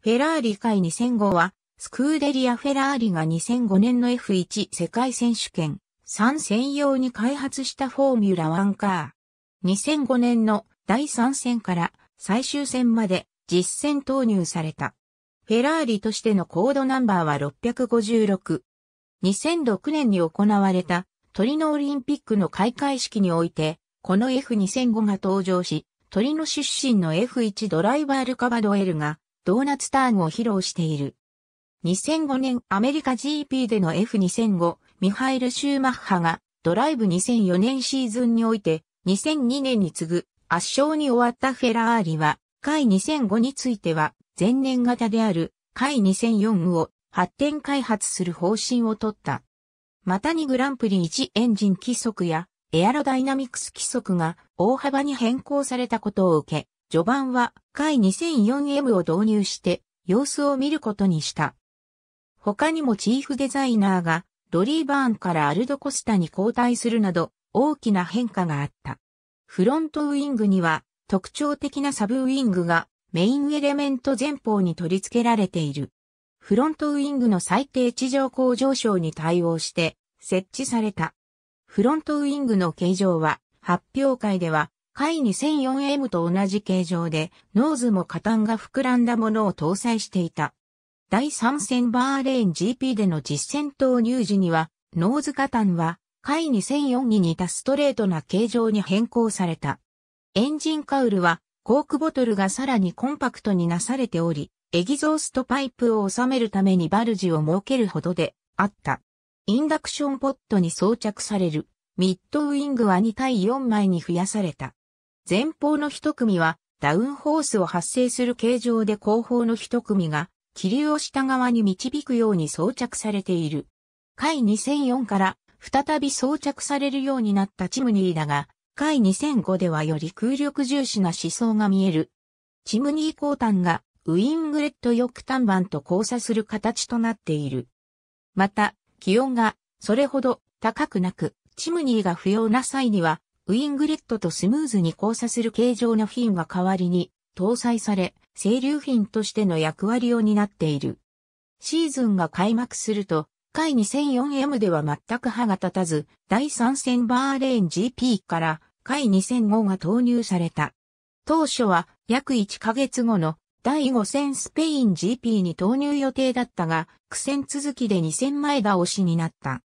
フェラーリ界2005は、スクーデリア・フェラーリが2005年の F1 世界選手権3戦用に開発したフォーミュラ1カー。2005年の第3戦から最終戦まで実戦投入された。フェラーリとしてのコードナンバーは656。2006年に行われたトリノオリンピックの開会式において、この F2005 が登場し、トリノ出身の F1 ドライバールカバドエルがドーナツターンを披露している。2005年アメリカ GP での F2005 ミハイル・シューマッハがドライブ2004年シーズンにおいて2002年に次ぐ圧勝に終わったフェラーリは、回2005については前年型である回2004を発展開発する方針を取った。またにグランプリ1エンジン規則やエアロダイナミクス規則が大幅に変更されたことを受け、序盤は回 2004M を導入して様子を見ることにした。他にもチーフデザイナーがドリーバーンからアルドコスタに交代するなど大きな変化があった。フロントウイングには特徴的なサブウイングがメインエレメント前方に取り付けられている。フロントウイングの最低地上高上昇に対応して設置された。フロントウィングの形状は発表会では回 2004M と同じ形状で、ノーズも加端が膨らんだものを搭載していた。第3戦バーレーン GP での実戦投入時には、ノーズ加端は、回2004に似たストレートな形状に変更された。エンジンカウルは、コークボトルがさらにコンパクトになされており、エギゾーストパイプを収めるためにバルジを設けるほどであった。インダクションポットに装着されるミッドウィングは2対4枚に増やされた。前方の一組はダウンホースを発生する形状で後方の一組が気流を下側に導くように装着されている。回2004から再び装着されるようになったチムニーだが、回2005ではより空力重視な思想が見える。チムニー後端がウィングレット翼端板と交差する形となっている。また、気温がそれほど高くなく、チムニーが不要な際にはウィングレットとスムーズに交差する形状のフィンが代わりに搭載され、清流フィンとしての役割を担っている。シーズンが開幕すると、回 2004M では全く歯が立たず、第3戦バーレーン GP から回2005が投入された。当初は約1ヶ月後の第5戦スペイン GP に投入予定だったが、苦戦続きで2戦前倒しになった。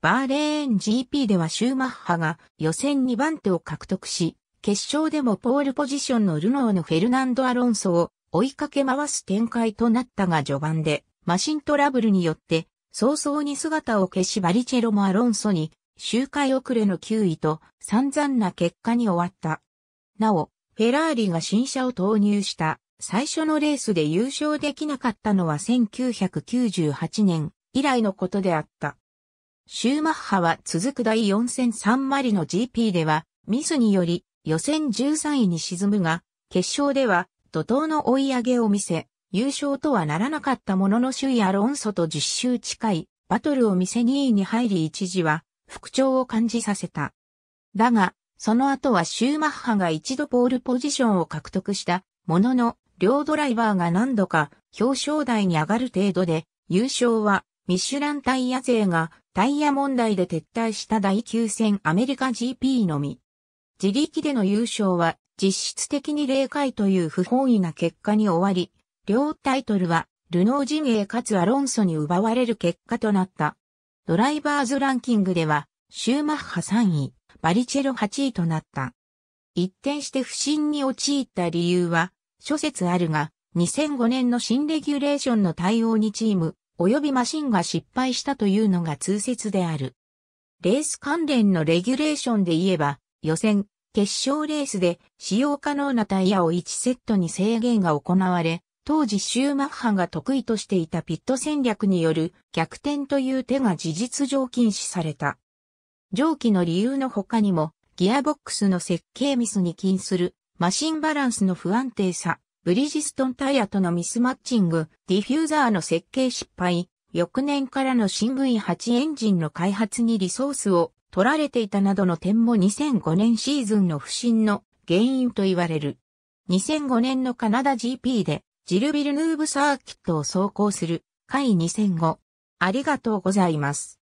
バーレーン GP ではシューマッハが予選2番手を獲得し、決勝でもポールポジションのルノーのフェルナンド・アロンソを追いかけ回す展開となったが序盤でマシントラブルによって早々に姿を消しバリチェロもアロンソに周回遅れの9位と散々な結果に終わった。なお、フェラーリが新車を投入した最初のレースで優勝できなかったのは1998年以来のことであった。シューマッハは続く第4戦3マリの GP では、ミスにより予選13位に沈むが、決勝では怒涛の追い上げを見せ、優勝とはならなかったものの首位アロンソと10周近いバトルを見せ2位に入り一時は復調を感じさせた。だが、その後はシューマッハが一度ポールポジションを獲得したものの、両ドライバーが何度か表彰台に上がる程度で、優勝はミシュランタイヤ勢がタイヤ問題で撤退した第9戦アメリカ GP のみ。自力での優勝は実質的に0回という不本意な結果に終わり、両タイトルはルノー陣営かつアロンソに奪われる結果となった。ドライバーズランキングでは、シューマッハ3位、バリチェロ8位となった。一転して不審に陥った理由は、諸説あるが、2005年の新レギュレーションの対応にチーム、及びマシンが失敗したというのが通説である。レース関連のレギュレーションで言えば、予選、決勝レースで使用可能なタイヤを1セットに制限が行われ、当時シューマッハが得意としていたピット戦略による逆転という手が事実上禁止された。上記の理由の他にも、ギアボックスの設計ミスに起因するマシンバランスの不安定さ、ブリヂストンタイヤとのミスマッチング、ディフューザーの設計失敗、翌年からの新 V8 エンジンの開発にリソースを取られていたなどの点も2005年シーズンの不振の原因と言われる。2005年のカナダ GP でジルビルヌーブサーキットを走行する、回2005。ありがとうございます。